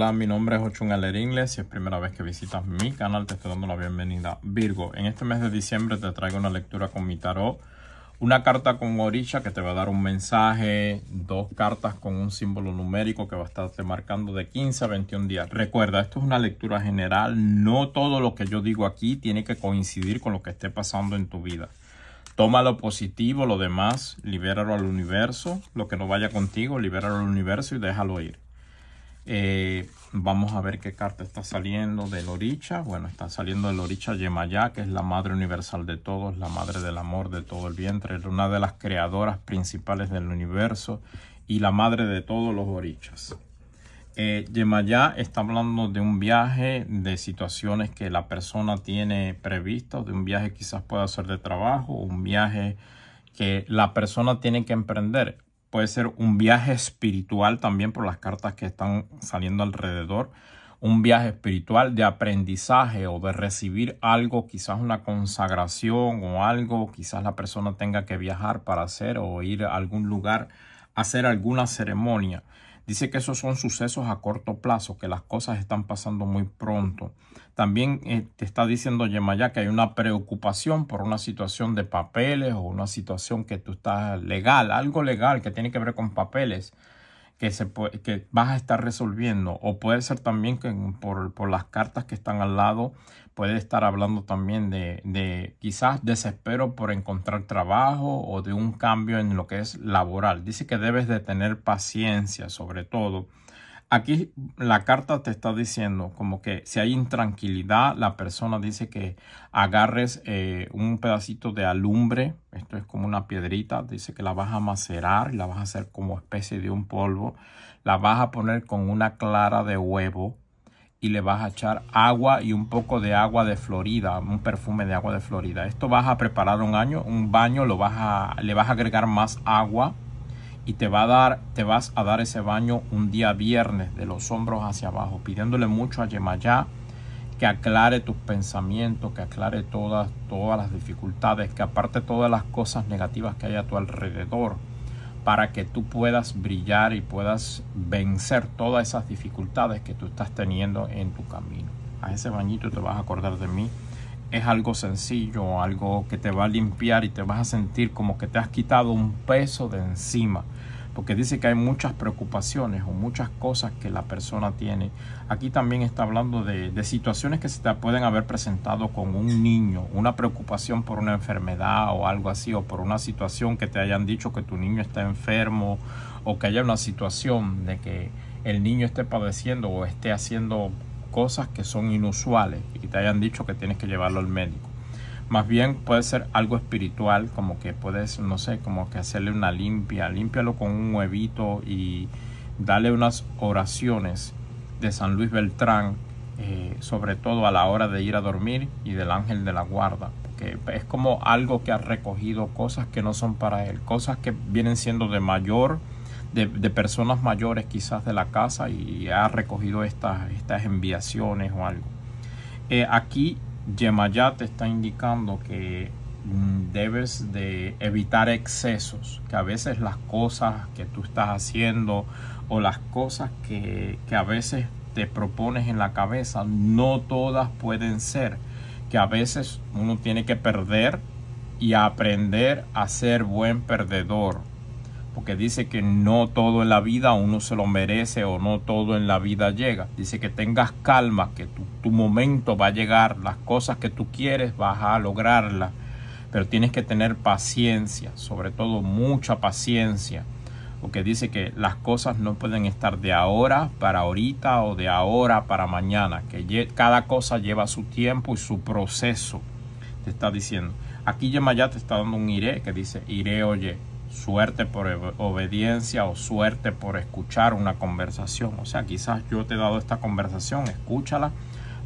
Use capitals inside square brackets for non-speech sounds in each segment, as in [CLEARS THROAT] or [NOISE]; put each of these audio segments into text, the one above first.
Hola, mi nombre es Ochun Inglés. Si es primera vez que visitas mi canal, te estoy dando la bienvenida. Virgo, en este mes de diciembre te traigo una lectura con mi tarot. Una carta con orisha que te va a dar un mensaje. Dos cartas con un símbolo numérico que va a estarte marcando de 15 a 21 días. Recuerda, esto es una lectura general. No todo lo que yo digo aquí tiene que coincidir con lo que esté pasando en tu vida. Toma lo positivo, lo demás, libéralo al universo. Lo que no vaya contigo, libéralo al universo y déjalo ir. Eh, vamos a ver qué carta está saliendo de Oricha. Bueno, está saliendo de Oricha Yemayá, que es la madre universal de todos, la madre del amor de todo el vientre, una de las creadoras principales del universo y la madre de todos los Orichas. Eh, Yemayá está hablando de un viaje, de situaciones que la persona tiene previsto, de un viaje quizás pueda ser de trabajo, un viaje que la persona tiene que emprender puede ser un viaje espiritual también por las cartas que están saliendo alrededor, un viaje espiritual de aprendizaje o de recibir algo, quizás una consagración o algo, quizás la persona tenga que viajar para hacer o ir a algún lugar, a hacer alguna ceremonia. Dice que esos son sucesos a corto plazo, que las cosas están pasando muy pronto. También te este, está diciendo Yemayá que hay una preocupación por una situación de papeles o una situación que tú estás legal, algo legal que tiene que ver con papeles que, se que vas a estar resolviendo. O puede ser también que por, por las cartas que están al lado, puede estar hablando también de, de, quizás desespero por encontrar trabajo o de un cambio en lo que es laboral. Dice que debes de tener paciencia sobre todo aquí la carta te está diciendo como que si hay intranquilidad, la persona dice que agarres eh, un pedacito de alumbre, esto es como una piedrita, dice que la vas a macerar y la vas a hacer como especie de un polvo, la vas a poner con una clara de huevo y le vas a echar agua y un poco de agua de Florida, un perfume de agua de Florida. Esto vas a preparar un año, un baño, lo vas a, le vas a agregar más agua y te, va a dar, te vas a dar ese baño un día viernes de los hombros hacia abajo, pidiéndole mucho a Yemayá que aclare tus pensamientos, que aclare todas, todas las dificultades, que aparte todas las cosas negativas que hay a tu alrededor, para que tú puedas brillar y puedas vencer todas esas dificultades que tú estás teniendo en tu camino. A ese bañito te vas a acordar de mí. Es algo sencillo, algo que te va a limpiar y te vas a sentir como que te has quitado un peso de encima que dice que hay muchas preocupaciones o muchas cosas que la persona tiene. Aquí también está hablando de, situaciones que se te pueden haber presentado con un niño, una preocupación por una enfermedad o algo así, o por una situación que te hayan dicho que tu niño está enfermo, o que haya una situación de que el niño esté padeciendo o esté haciendo cosas que son inusuales y te hayan dicho que tienes que llevarlo al médico. Más bien puede ser algo espiritual, como que puedes, no sé, como que hacerle una limpia, límpialo con un huevito y darle unas oraciones de San Luis Beltrán, eh, sobre todo a la hora de ir a dormir y del ángel de la guarda, que es como algo que ha recogido cosas que no son para él, cosas que vienen siendo de mayor, de, personas mayores quizás de la casa y ha recogido estas, estas enviaciones o algo. Eh, aquí te está indicando que mm, debes de evitar excesos, que a veces las cosas que tú estás haciendo o las cosas que a veces te propones en la cabeza, no todas pueden ser, que a veces uno tiene que perder y aprender a ser buen perdedor, porque dice que no todo en la vida uno se lo merece o no todo en la vida llega. Dice que tengas calma, que tu, momento va a llegar, las cosas que tú quieres vas a lograrlas, pero tienes que tener paciencia, sobre todo mucha paciencia, porque dice que las cosas no pueden estar de ahora para ahorita o de ahora para mañana, que cada cosa lleva su tiempo y su proceso, te está diciendo. Aquí Yemayá te está dando un iré que dice iré oye suerte por obediencia o suerte por escuchar una conversación. O sea, quizás yo te he dado esta conversación, escúchala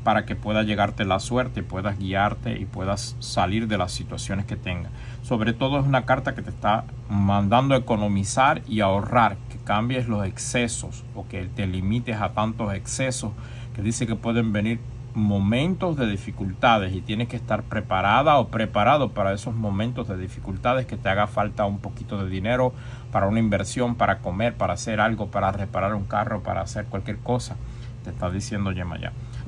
para que pueda llegarte la suerte, puedas guiarte y puedas salir de las situaciones que tengas. Sobre todo es una carta que te está mandando a economizar y ahorrar, que cambies los excesos o que te limites a tantos excesos que dice que pueden venir momentos de dificultades y tienes que estar preparada o preparado para esos momentos de dificultades que te haga falta un poquito de dinero para una inversión, para comer, para hacer algo, para reparar un carro, para hacer cualquier cosa. Te está diciendo ya.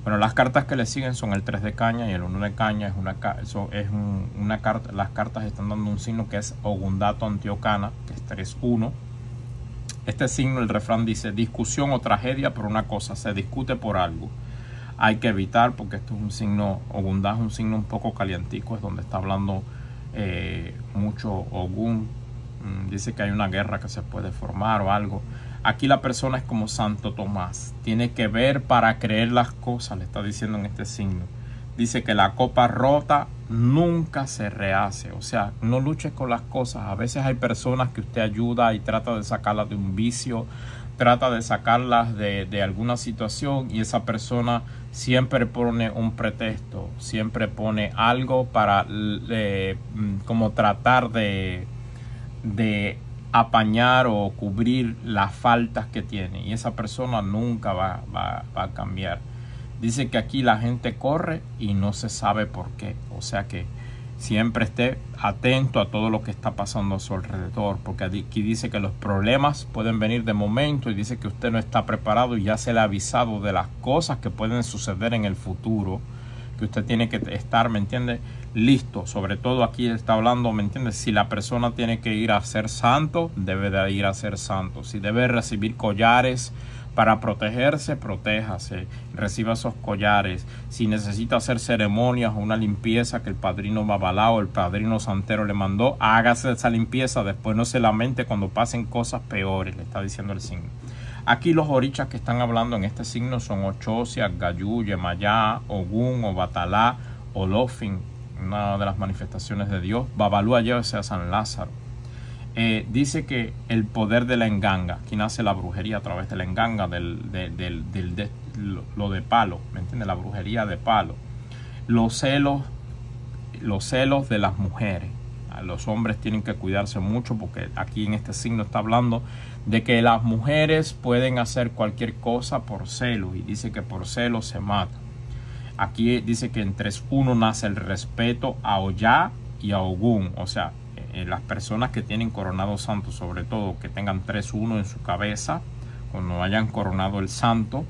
Bueno, las cartas que le siguen son el 3 de caña y el 1 de caña. Es una, eso es una carta, las cartas están dando un signo que es Ogundato Antiocana, que es 3-1. Este signo, el refrán dice, discusión o tragedia por una cosa, se discute por algo hay que evitar porque esto es un signo, Ogundá es un signo un poco calientico, es donde está hablando eh, mucho Ogún. Mm, dice que hay una guerra que se puede formar o algo. Aquí la persona es como Santo Tomás. Tiene que ver para creer las cosas, le está diciendo en este signo. Dice que la copa rota nunca se rehace. O sea, no luches con las cosas. A veces hay personas que usted ayuda y trata de sacarla de un vicio, trata de sacarlas de, de, alguna situación y esa persona siempre pone un pretexto, siempre pone algo para mm, como tratar de, de apañar o cubrir las faltas que tiene y esa persona nunca va, va a cambiar. Dice que aquí la gente corre y no se sabe por qué, o sea que siempre esté atento a todo lo que está pasando a su alrededor, porque aquí dice que los problemas pueden venir de momento y dice que usted no está preparado y ya se le ha avisado de las cosas que pueden suceder en el futuro, que usted tiene que estar, ¿me entiende? Listo, sobre todo aquí está hablando, ¿me entiende? Si la persona tiene que ir a ser santo, debe de ir a ser santo, si debe recibir collares para protegerse, protéjase, reciba esos collares. Si necesita hacer ceremonias o una limpieza que el padrino Babalao, el padrino Santero le mandó, hágase esa limpieza, después no se lamente cuando pasen cosas peores, le está diciendo el signo. Aquí los orichas que están hablando en este signo son Ochocia, gayu, Yemayá, Ogún, Obatalá, Olofin, una de las manifestaciones de Dios. Babalúa llévese a San Lázaro. Eh, dice que el poder de la enganga, Aquí nace la brujería a través de la enganga, del, lo de palo, ¿me entiendes? La brujería de palo. Los celos, los celos de las mujeres. Los hombres tienen que cuidarse mucho porque aquí en este signo está hablando de que las mujeres pueden hacer cualquier cosa por celos y dice que por celos se mata. Aquí dice que en 3.1 nace el respeto a Oya y a Ogún, o sea, eh, las personas que tienen coronado santo, sobre todo que tengan 3-1 en su cabeza, cuando hayan coronado el santo,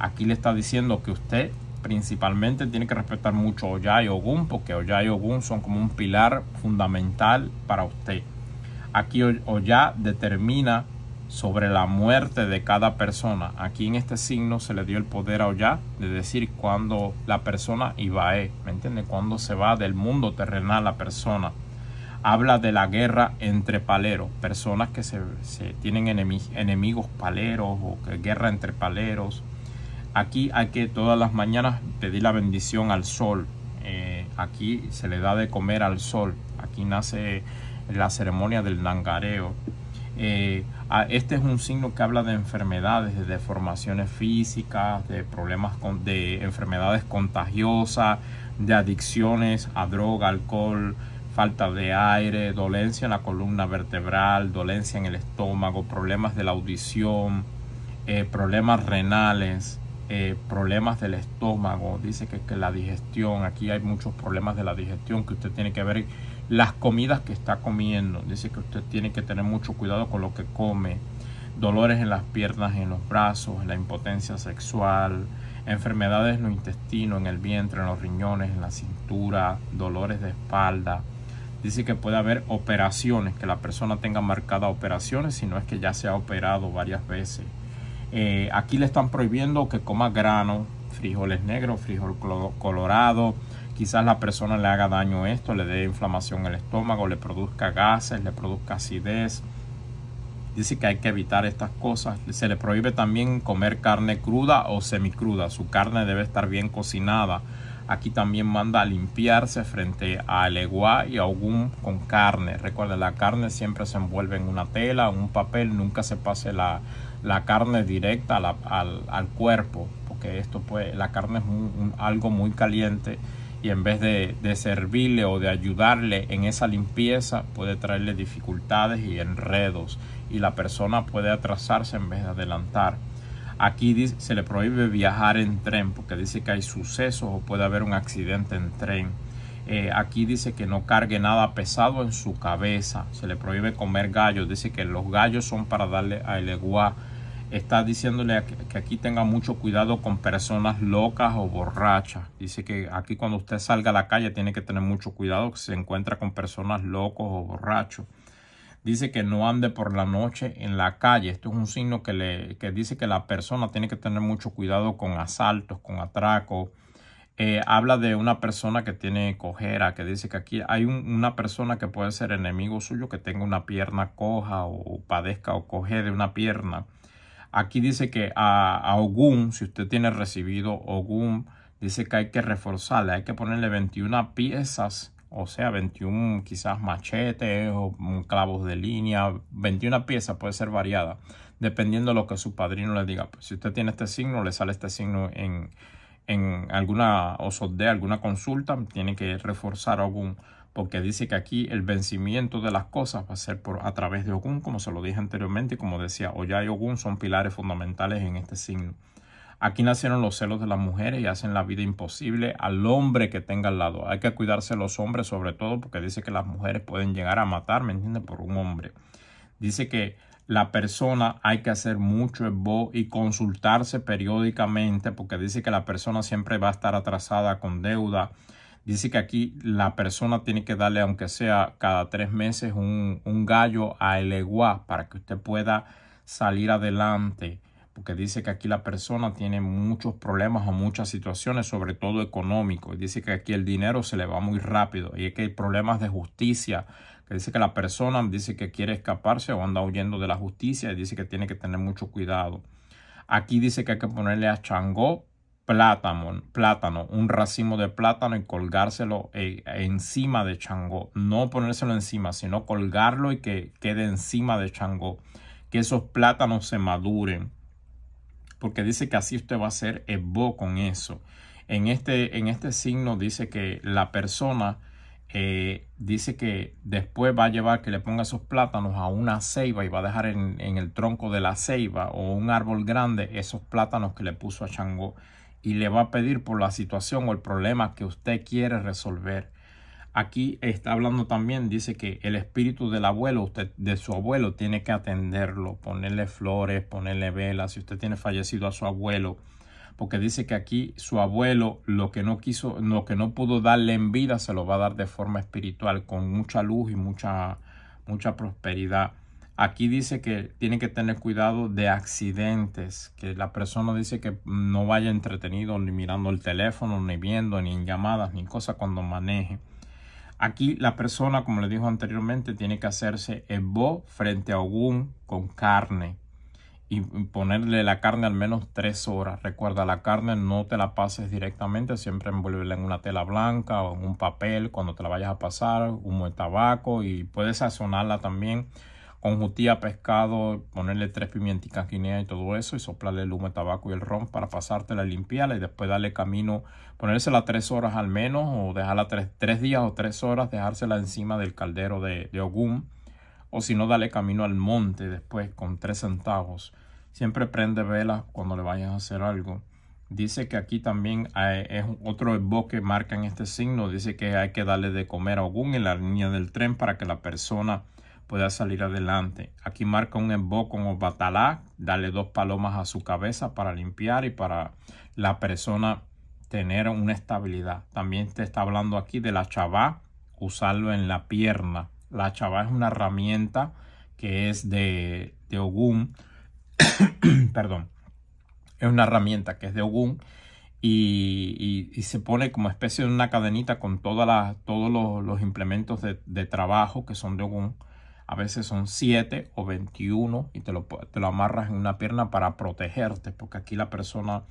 aquí le está diciendo que usted principalmente tiene que respetar mucho Oya y Ogun, porque Oya y Ogun son como un pilar fundamental para usted. Aquí Oya determina sobre la muerte de cada persona. Aquí en este signo se le dio el poder a Oya de decir cuándo la persona iba a, ¿me entiende? Cuando se va del mundo terrenal la persona habla de la guerra entre paleros, personas que se, tienen enemigos paleros o que guerra entre paleros. Aquí hay que todas las mañanas pedir la bendición al sol. Eh, aquí se le da de comer al sol. Aquí nace la ceremonia del nangareo. Eh, este es un signo que habla de enfermedades, de deformaciones físicas, de problemas de enfermedades contagiosas, de adicciones a droga, alcohol, falta de aire, dolencia en la columna vertebral, dolencia en el estómago, problemas de la audición, eh, problemas renales, eh, problemas del estómago. Dice que, que la digestión, aquí hay muchos problemas de la digestión que usted tiene que ver las comidas que está comiendo. Dice que usted tiene que tener mucho cuidado con lo que come. Dolores en las piernas, en los brazos, la impotencia sexual, enfermedades en los intestinos, en el vientre, en los riñones, en la cintura, dolores de espalda, Dice que puede haber operaciones, que la persona tenga marcadas operaciones, si no es que ya se ha operado varias veces. Eh, aquí le están prohibiendo que coma grano, frijoles negros, frijol colorado. Quizás la persona le haga daño esto, le dé inflamación en el estómago, le produzca gases, le produzca acidez. Dice que hay que evitar estas cosas. Se le prohíbe también comer carne cruda o semicruda. Su carne debe estar bien cocinada Aquí también manda a limpiarse frente a Leguá y a con carne. Recuerda, la carne siempre se envuelve en una tela, o un papel, nunca se pase la, carne directa al, cuerpo, porque esto puede, la carne es algo muy caliente y en vez de, de, servirle o de ayudarle en esa limpieza puede traerle dificultades y enredos y la persona puede atrasarse en vez de adelantar. Aquí se le prohíbe viajar en tren porque dice que hay sucesos o puede haber un accidente en tren. Eh, aquí dice que no cargue nada pesado en su cabeza. Se le prohíbe comer gallos. Dice que los gallos son para darle a el Está diciéndole que aquí tenga mucho cuidado con personas locas o borrachas. Dice que aquí cuando usted salga a la calle tiene que tener mucho cuidado que se encuentra con personas locos o borrachos dice que no ande por la noche en la calle. Esto es un signo que, le, que dice que la persona tiene que tener mucho cuidado con asaltos, con atracos. Eh, habla de una persona que tiene cojera, que dice que aquí hay una persona que puede ser enemigo suyo, que tenga una pierna coja o, padezca o coge de una pierna. Aquí dice que a, Ogum si usted tiene recibido Ogun, dice que hay que reforzarle, hay que ponerle 21 piezas o sea, 21 quizás machetes o clavos de línea, 21 piezas puede ser variada, dependiendo de lo que su padrino le diga. Pues, si usted tiene este signo, le sale este signo en, en alguna o alguna consulta, tiene que reforzar algún, porque dice que aquí el vencimiento de las cosas va a ser por, a través de Ogun, como se lo dije anteriormente, y como decía, Oya y Ogun son pilares fundamentales en este signo. Aquí nacieron los celos de las mujeres y hacen la vida imposible al hombre que tenga al lado. Hay que cuidarse los hombres sobre todo porque dice que las mujeres pueden llegar a matar, ¿me entiende, Por un hombre. Dice que la persona hay que hacer mucho esbo y consultarse periódicamente porque dice que la persona siempre va a estar atrasada con deuda. Dice que aquí la persona tiene que darle, aunque sea cada tres meses, un, gallo a el eleguá para que usted pueda salir adelante porque dice que aquí la persona tiene muchos problemas o muchas situaciones, sobre todo económicos. Dice que aquí el dinero se le va muy rápido y es que hay problemas de justicia, que dice que la persona dice que quiere escaparse o anda huyendo de la justicia y dice que tiene que tener mucho cuidado. Aquí dice que hay que ponerle a Changó plátano, plátano, un racimo de plátano y colgárselo eh, encima de Changó. No ponérselo encima, sino colgarlo y que quede encima de Changó. Que esos plátanos se maduren porque dice que así usted va a ser evo con eso. En este, en este signo dice que la persona eh, dice que después va a llevar que le ponga esos plátanos a una ceiba y va a dejar en, en el tronco de la ceiba o un árbol grande esos plátanos que le puso a Changó y le va a pedir por la situación o el problema que usted quiere resolver. Aquí está hablando también, dice que el espíritu del abuelo, usted, de su abuelo, tiene que atenderlo, ponerle flores, ponerle velas, si usted tiene fallecido a su abuelo, porque dice que aquí su abuelo lo que no quiso, lo que no pudo darle en vida, se lo va a dar de forma espiritual, con mucha luz y mucha, mucha prosperidad. Aquí dice que tiene que tener cuidado de accidentes, que la persona dice que no vaya entretenido ni mirando el teléfono, ni viendo, ni en llamadas, ni cosas cuando maneje. Aquí la persona, como le dijo anteriormente, tiene que hacerse ebo frente a ogún con carne y ponerle la carne al menos tres horas. Recuerda, la carne no te la pases directamente, siempre envolverla en una tela blanca o en un papel cuando te la vayas a pasar, humo de tabaco y puedes sazonarla también Conjutía pescado, ponerle tres pimienticas guineas y todo eso, y soplarle el humo, el tabaco y el ron para pasártela y limpiarla, y después darle camino, ponérsela tres horas al menos, o dejarla tres, días o tres horas, dejársela encima del caldero de, de o si no, darle camino al monte después con tres centavos. Siempre prende velas cuando le vayas a hacer algo. Dice que aquí también es otro que marca en este signo. Dice que hay que darle de comer a Ogún en la línea del tren para que la persona pueda salir adelante. Aquí marca un embocón o batalá, darle dos palomas a su cabeza para limpiar y para la persona tener una estabilidad. También te está hablando aquí de la chavá, usarlo en la pierna. La chavá es una herramienta que es de, de Ogún, [COUGHS] perdón, es una herramienta que es de Ogún y, se pone como especie de una cadenita con todos los, implementos de, de, trabajo que son de Ogún a veces son 7 o 21 y te lo, te lo amarras en una pierna para protegerte, porque aquí la persona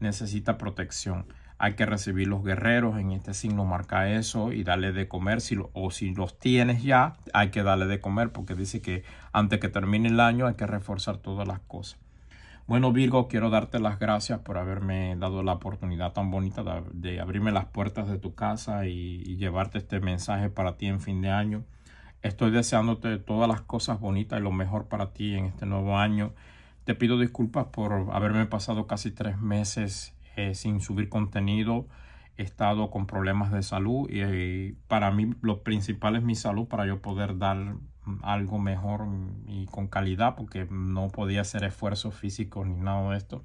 necesita protección. Hay que recibir los guerreros, en este signo marca eso y darle de comer, si o si los tienes ya, hay que darle de comer, porque dice que antes que termine el año hay que reforzar todas las cosas. Bueno Virgo, quiero darte las gracias por haberme dado la oportunidad tan bonita de, abrirme las puertas de tu casa y llevarte este mensaje para ti en fin de año. Estoy deseándote todas las cosas bonitas y lo mejor para ti en este nuevo año. Te pido disculpas por haberme pasado casi tres meses eh, sin subir contenido. He estado con problemas de salud y, eh, para mí lo principal es mi salud para yo poder dar algo mejor y con calidad porque no podía hacer esfuerzos físicos ni nada de esto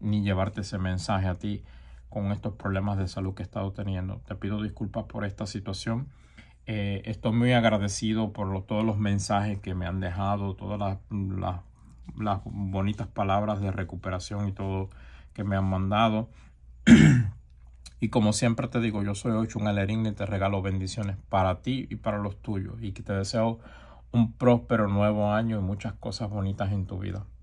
ni llevarte ese mensaje a ti con estos problemas de salud que he estado teniendo. Te pido disculpas por esta situación. Eh, estoy muy agradecido por todos los mensajes que me han dejado, todas las, bonitas palabras de recuperación y todo que me han mandado. [CLEARS THROAT] y como siempre te digo, yo soy Ocho Alerín y te regalo bendiciones para ti y para los tuyos. Y que te deseo un próspero nuevo año y muchas cosas bonitas en tu vida.